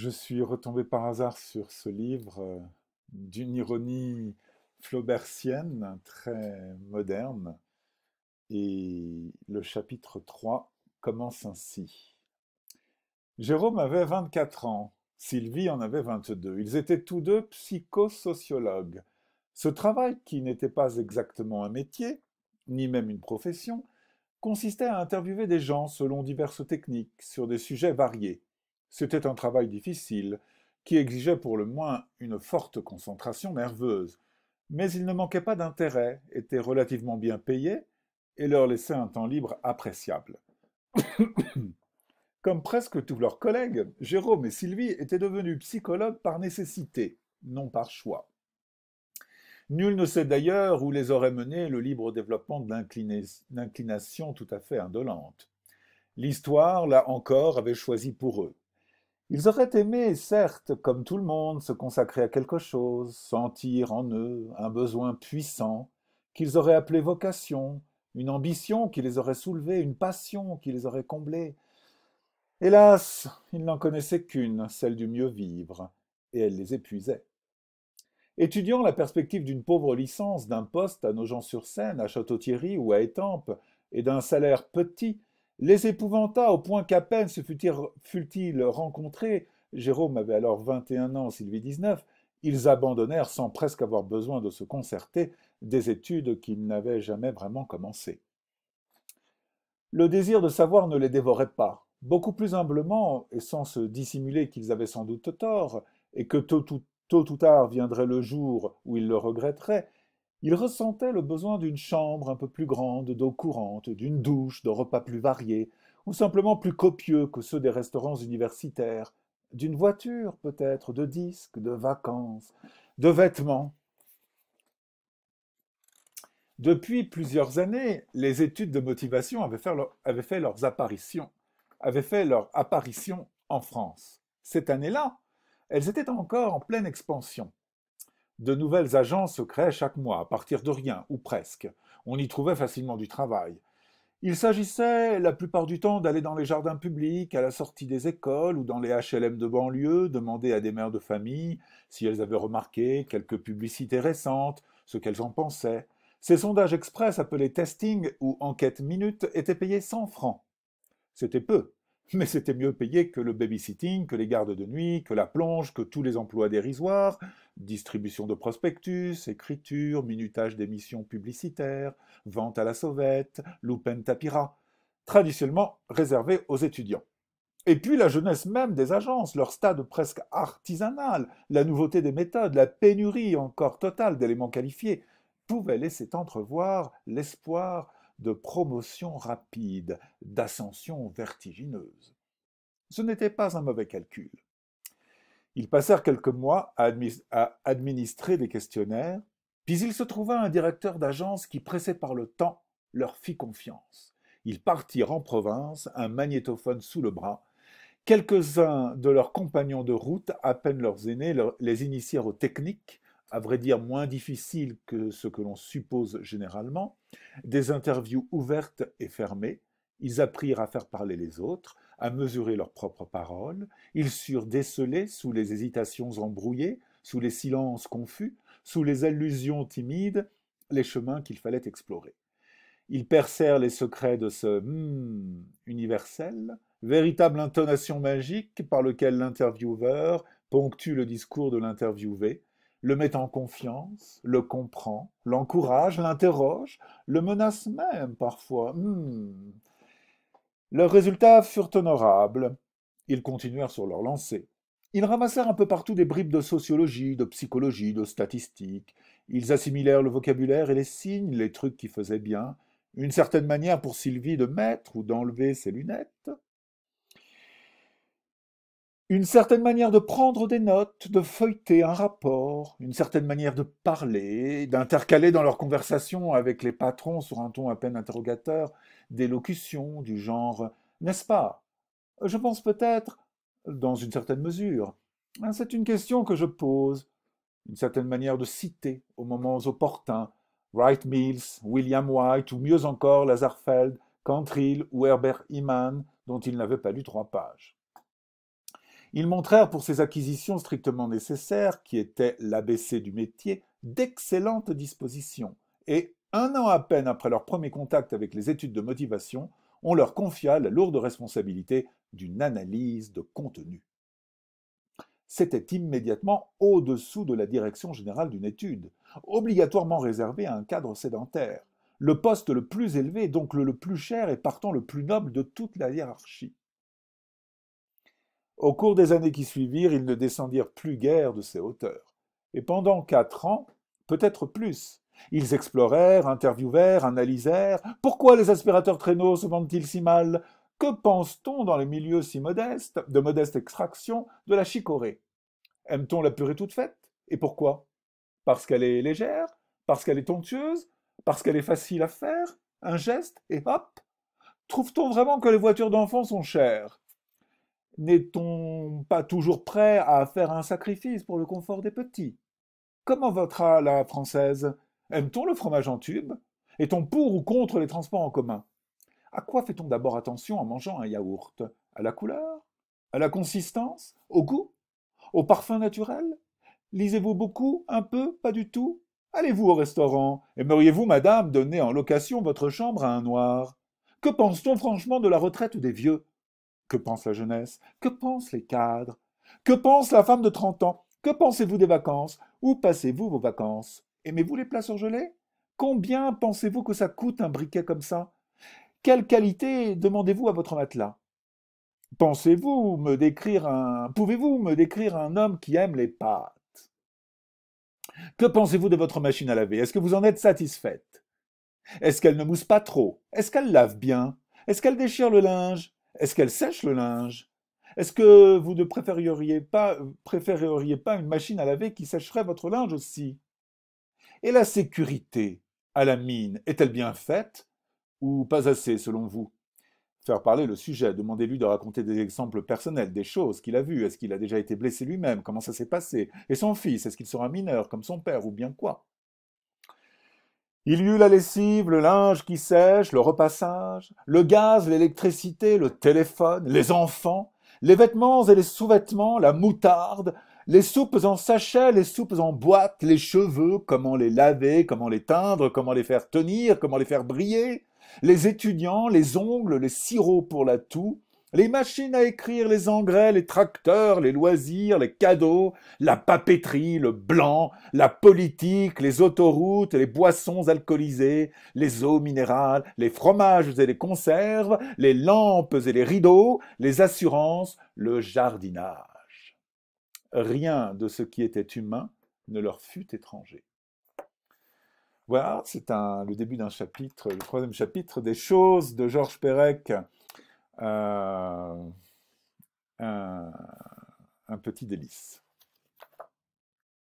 je suis retombé par hasard sur ce livre euh, d'une ironie flaubertienne, très moderne, et le chapitre 3 commence ainsi. Jérôme avait 24 ans, Sylvie en avait 22. Ils étaient tous deux psychosociologues. Ce travail, qui n'était pas exactement un métier, ni même une profession, consistait à interviewer des gens selon diverses techniques, sur des sujets variés. C'était un travail difficile, qui exigeait pour le moins une forte concentration nerveuse, mais ils ne manquaient pas d'intérêt, étaient relativement bien payés, et leur laissait un temps libre appréciable. Comme presque tous leurs collègues, Jérôme et Sylvie étaient devenus psychologues par nécessité, non par choix. Nul ne sait d'ailleurs où les aurait menés le libre développement l'inclination tout à fait indolente. L'histoire, là encore, avait choisi pour eux. Ils auraient aimé, certes, comme tout le monde, se consacrer à quelque chose, sentir en eux un besoin puissant, qu'ils auraient appelé vocation, une ambition qui les aurait soulevés, une passion qui les aurait comblés. Hélas, ils n'en connaissaient qu'une, celle du mieux vivre, et elle les épuisait. Étudiant la perspective d'une pauvre licence, d'un poste à Nogent-sur-Seine, à Château-Thierry ou à Étampes, et d'un salaire petit, les épouvanta au point qu'à peine se fut-il rencontré, Jérôme avait alors 21 ans, Sylvie 19, ils abandonnèrent sans presque avoir besoin de se concerter des études qu'ils n'avaient jamais vraiment commencées. Le désir de savoir ne les dévorait pas. Beaucoup plus humblement, et sans se dissimuler qu'ils avaient sans doute tort, et que tôt ou tard viendrait le jour où ils le regretteraient, il ressentait le besoin d'une chambre un peu plus grande, d'eau courante, d'une douche, de repas plus variés, ou simplement plus copieux que ceux des restaurants universitaires, d'une voiture peut-être, de disques, de vacances, de vêtements. Depuis plusieurs années, les études de motivation avaient fait, leurs apparitions, avaient fait leur apparition en France. Cette année-là, elles étaient encore en pleine expansion. De nouvelles agences se créaient chaque mois, à partir de rien, ou presque. On y trouvait facilement du travail. Il s'agissait la plupart du temps d'aller dans les jardins publics, à la sortie des écoles ou dans les HLM de banlieue, demander à des mères de famille si elles avaient remarqué quelques publicités récentes, ce qu'elles en pensaient. Ces sondages express appelés testing ou enquête minute étaient payés 100 francs. C'était peu, mais c'était mieux payé que le babysitting, que les gardes de nuit, que la plonge, que tous les emplois dérisoires, distribution de prospectus, écriture, minutage d'émissions publicitaires, vente à la sauvette, lupen tapira, traditionnellement réservé aux étudiants. Et puis la jeunesse même des agences, leur stade presque artisanal, la nouveauté des méthodes, la pénurie encore totale d'éléments qualifiés, pouvaient laisser entrevoir l'espoir de promotion rapide, d'ascension vertigineuse. Ce n'était pas un mauvais calcul. Ils passèrent quelques mois à, administrer des questionnaires, puis il se trouva un directeur d'agence qui, pressé par le temps, leur fit confiance. Ils partirent en province, un magnétophone sous le bras. Quelques-uns de leurs compagnons de route, à peine leurs aînés, les initièrent aux techniques, à vrai dire moins difficile que ce que l'on suppose généralement, des interviews ouvertes et fermées, ils apprirent à faire parler les autres, à mesurer leurs propres paroles, ils surent déceler sous les hésitations embrouillées, sous les silences confus, sous les allusions timides, les chemins qu'il fallait explorer. Ils percèrent les secrets de ce hum » universel, véritable intonation magique par lequel l'intervieweur ponctue le discours de l'interviewé, le met en confiance, le comprend, l'encourage, l'interroge, le menace même parfois. Hmm. Leurs résultats furent honorables. Ils continuèrent sur leur lancée. Ils ramassèrent un peu partout des bribes de sociologie, de psychologie, de statistique. Ils assimilèrent le vocabulaire et les signes, les trucs qui faisaient bien, une certaine manière pour Sylvie de mettre ou d'enlever ses lunettes, une certaine manière de prendre des notes, de feuilleter un rapport, une certaine manière de parler, d'intercaler dans leur conversation avec les patrons sur un ton à peine interrogateur des locutions du genre N'est-ce pas Je pense peut-être, dans une certaine mesure. Hein, c'est une question que je pose. Une certaine manière de citer aux moments opportun, Wright Mills, William White ou mieux encore Lazarfeld, Cantrill ou Herbert Iman, dont il n'avait pas lu trois pages. Ils montrèrent pour ces acquisitions strictement nécessaires, qui étaient l'ABC du métier, d'excellentes dispositions, et un an à peine après leur premier contact avec les études de motivation, on leur confia la lourde responsabilité d'une analyse de contenu. C'était immédiatement au-dessous de la direction générale d'une étude, obligatoirement réservée à un cadre sédentaire, le poste le plus élevé, donc le plus cher et partant le plus noble de toute la hiérarchie. Au cours des années qui suivirent, ils ne descendirent plus guère de ces hauteurs. Et pendant quatre ans, peut-être plus, ils explorèrent, interviewèrent, analysèrent. Pourquoi les aspirateurs traîneaux se vendent-ils si mal Que pense-t-on dans les milieux si modestes, de modeste extraction, de la chicorée Aime-t-on la purée toute faite Et pourquoi Parce qu'elle est légère Parce qu'elle est onctueuse Parce qu'elle est facile à faire Un geste et hop Trouve-t-on vraiment que les voitures d'enfants sont chères n'est-on pas toujours prêt à faire un sacrifice pour le confort des petits Comment votera la française Aime-t-on le fromage en tube Est-on pour ou contre les transports en commun À quoi fait-on d'abord attention en mangeant un yaourt À la couleur À la consistance Au goût Au parfum naturel Lisez-vous beaucoup Un peu Pas du tout Allez-vous au restaurant Aimeriez-vous, madame, donner en location votre chambre à un noir Que pense-t-on franchement de la retraite des vieux que pense la jeunesse Que pensent les cadres Que pense la femme de 30 ans Que pensez-vous des vacances Où passez-vous vos vacances Aimez-vous les plats surgelés Combien pensez-vous que ça coûte un briquet comme ça Quelle qualité demandez-vous à votre matelas Pensez-vous me décrire un pouvez-vous me décrire un homme qui aime les pâtes Que pensez-vous de votre machine à laver Est-ce que vous en êtes satisfaite Est-ce qu'elle ne mousse pas trop Est-ce qu'elle lave bien Est-ce qu'elle déchire le linge est-ce qu'elle sèche le linge Est-ce que vous ne euh, préféreriez pas, une machine à laver qui sécherait votre linge aussi Et la sécurité à la mine est-elle bien faite ou pas assez selon vous Faire parler le sujet, demandez-lui de raconter des exemples personnels, des choses qu'il a vues, est-ce qu'il a déjà été blessé lui-même, comment ça s'est passé, et son fils, est-ce qu'il sera mineur comme son père ou bien quoi il y eut la lessive, le linge qui sèche, le repassage, le gaz, l'électricité, le téléphone, les enfants, les vêtements et les sous-vêtements, la moutarde, les soupes en sachets, les soupes en boîtes, les cheveux, comment les laver, comment les teindre, comment les faire tenir, comment les faire briller, les étudiants, les ongles, les sirops pour la toux, les machines à écrire, les engrais, les tracteurs, les loisirs, les cadeaux, la papeterie, le blanc, la politique, les autoroutes, les boissons alcoolisées, les eaux minérales, les fromages et les conserves, les lampes et les rideaux, les assurances, le jardinage. Rien de ce qui était humain ne leur fut étranger. Voilà, c'est le début d'un chapitre, le troisième chapitre des choses de Georges Perec un, petit délice.